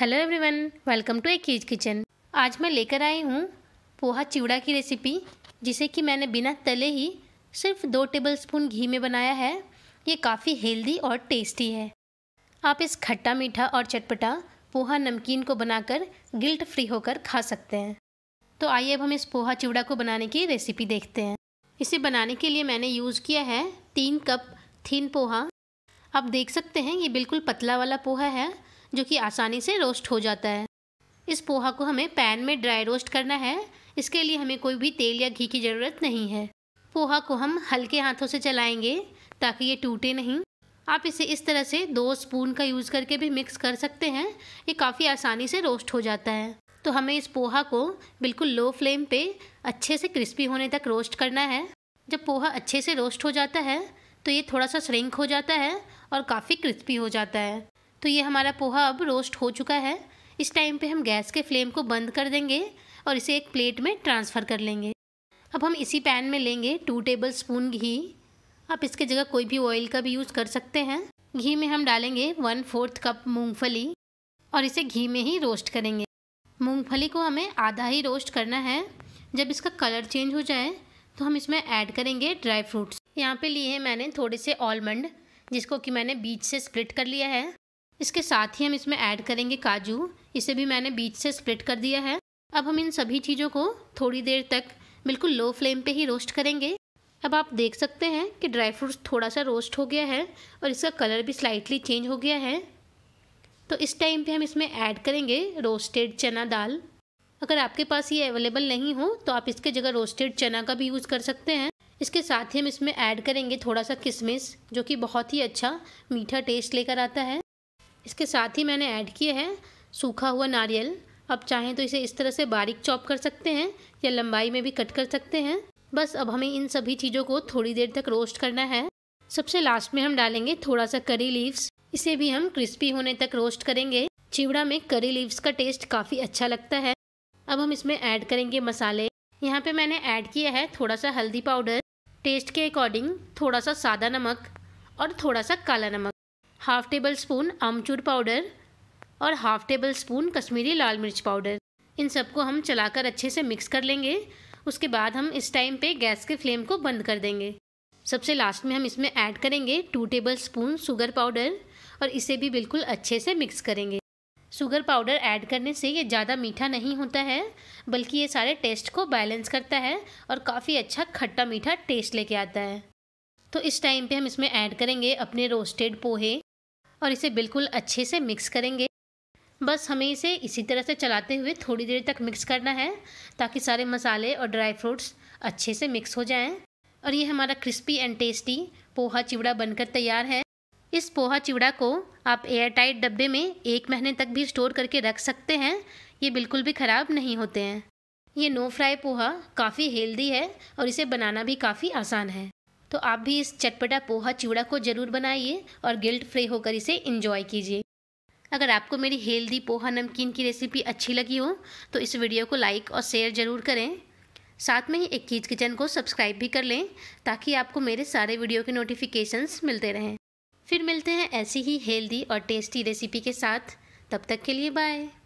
hello everyone welcome to A Key's kitchen आज मैं लेकर आई हूँ पोहा चिवड़ा की रेसिपी जिसे कि मैंने बिना तले ही सिर्फ दो टेबलस्पून घी में बनाया है ये काफ़ी हेल्दी और टेस्टी है आप इस खट्टा मीठा और चटपटा पोहा नमकीन को बनाकर गिल्ट फ्री होकर खा सकते हैं तो आइए अब हम इस पोहा चिवड़ा को बनाने की रेसिपी देखते हैं इसे बनाने के लिए मैंने यूज़ किया है तीन कप थीन पोहा आप देख सकते हैं ये बिल्कुल पतला वाला पोहा है जो कि आसानी से रोस्ट हो जाता है इस पोहा को हमें पैन में ड्राई रोस्ट करना है इसके लिए हमें कोई भी तेल या घी की ज़रूरत नहीं है पोहा को हम हल्के हाथों से चलाएंगे ताकि ये टूटे नहीं आप इसे इस तरह से दो स्पून का यूज़ करके भी मिक्स कर सकते हैं ये काफ़ी आसानी से रोस्ट हो जाता है तो हमें इस पोहा को बिल्कुल लो फ्लेम पे अच्छे से क्रिस्पी होने तक रोस्ट करना है जब पोहा अच्छे से रोस्ट हो जाता है तो ये थोड़ा सा श्रिंक हो जाता है और काफ़ी क्रिस्पी हो जाता है तो ये हमारा पोहा अब रोस्ट हो चुका है इस टाइम पे हम गैस के फ्लेम को बंद कर देंगे और इसे एक प्लेट में ट्रांसफ़र कर लेंगे अब हम इसी पैन में लेंगे टू टेबल स्पून घी आप इसके जगह कोई भी ऑयल का भी यूज़ कर सकते हैं घी में हम डालेंगे वन फोर्थ कप मूँगफली और इसे घी में ही रोस्ट करेंगे मूंगफली को हमें आधा ही रोस्ट करना है जब इसका कलर चेंज हो जाए तो हम इसमें ऐड करेंगे ड्राई फ्रूट्स यहाँ पे लिए हैं मैंने थोड़े से ऑलमंड जिसको कि मैंने बीच से स्प्लिट कर लिया है इसके साथ ही हम इसमें ऐड करेंगे काजू इसे भी मैंने बीच से स्प्लिट कर दिया है अब हम इन सभी चीज़ों को थोड़ी देर तक बिल्कुल लो फ्लेम पे ही रोस्ट करेंगे अब आप देख सकते हैं कि ड्राई फ्रूट्स थोड़ा सा रोस्ट हो गया है और इसका कलर भी स्लाइटली चेंज हो गया है तो इस टाइम पे हम इसमें ऐड करेंगे रोस्टेड चना दाल अगर आपके पास ये अवेलेबल नहीं हो तो आप इसके जगह रोस्टेड चना का भी यूज़ कर सकते हैं इसके साथ ही हम इसमें ऐड करेंगे थोड़ा सा किशमिश जो कि बहुत ही अच्छा मीठा टेस्ट लेकर आता है इसके साथ ही मैंने ऐड किया है सूखा हुआ नारियल अब चाहें तो इसे इस तरह से बारीक चॉप कर सकते हैं या लंबाई में भी कट कर सकते हैं बस अब हमें इन सभी चीज़ों को थोड़ी देर तक रोस्ट करना है सबसे लास्ट में हम डालेंगे थोड़ा सा करी लीव्स इसे भी हम क्रिस्पी होने तक रोस्ट करेंगे चिवड़ा में करी लीव्स का टेस्ट काफ़ी अच्छा लगता है अब हम इसमें ऐड करेंगे मसाले यहाँ पे मैंने ऐड किया है थोड़ा सा हल्दी पाउडर टेस्ट के अकॉर्डिंग थोड़ा सा सादा नमक और थोड़ा सा काला नमक हाफ टेबल स्पून आमचूर पाउडर और हाफ टेबल स्पून कश्मीरी लाल मिर्च पाउडर इन सबको हम चलाकर अच्छे से मिक्स कर लेंगे उसके बाद हम इस टाइम पे गैस के फ्लेम को बंद कर देंगे सबसे लास्ट में हम इसमें ऐड करेंगे two tablespoon sugar powder और इसे भी बिल्कुल अच्छे से मिक्स करेंगे शुगर पाउडर ऐड करने से ये ज़्यादा मीठा नहीं होता है बल्कि ये सारे टेस्ट को बैलेंस करता है और काफ़ी अच्छा खट्टा मीठा टेस्ट लेके आता है तो इस टाइम पे हम इसमें ऐड करेंगे अपने रोस्टेड पोहे और इसे बिल्कुल अच्छे से मिक्स करेंगे बस हमें इसे इसी तरह से चलाते हुए थोड़ी देर तक मिक्स करना है ताकि सारे मसाले और ड्राई फ्रूट्स अच्छे से मिक्स हो जाएं और ये हमारा क्रिस्पी एंड टेस्टी पोहा चिवड़ा बनकर तैयार है इस पोहा चिवड़ा को आप एयर टाइट डब्बे में एक महीने तक भी स्टोर करके रख सकते हैं ये बिल्कुल भी ख़राब नहीं होते हैं ये नो फ्राई पोहा काफ़ी हेल्दी है और इसे बनाना भी काफ़ी आसान है तो आप भी इस चटपटा पोहा चूड़ा को ज़रूर बनाइए और गिल्ट फ्री होकर इसे इंजॉय कीजिए अगर आपको मेरी हेल्दी पोहा नमकीन की रेसिपी अच्छी लगी हो तो इस वीडियो को लाइक और शेयर ज़रूर करें साथ में ही एक कीज किचन को सब्सक्राइब भी कर लें ताकि आपको मेरे सारे वीडियो के नोटिफिकेशंस मिलते रहें फिर मिलते हैं ऐसी ही हेल्दी और टेस्टी रेसिपी के साथ तब तक के लिए बाय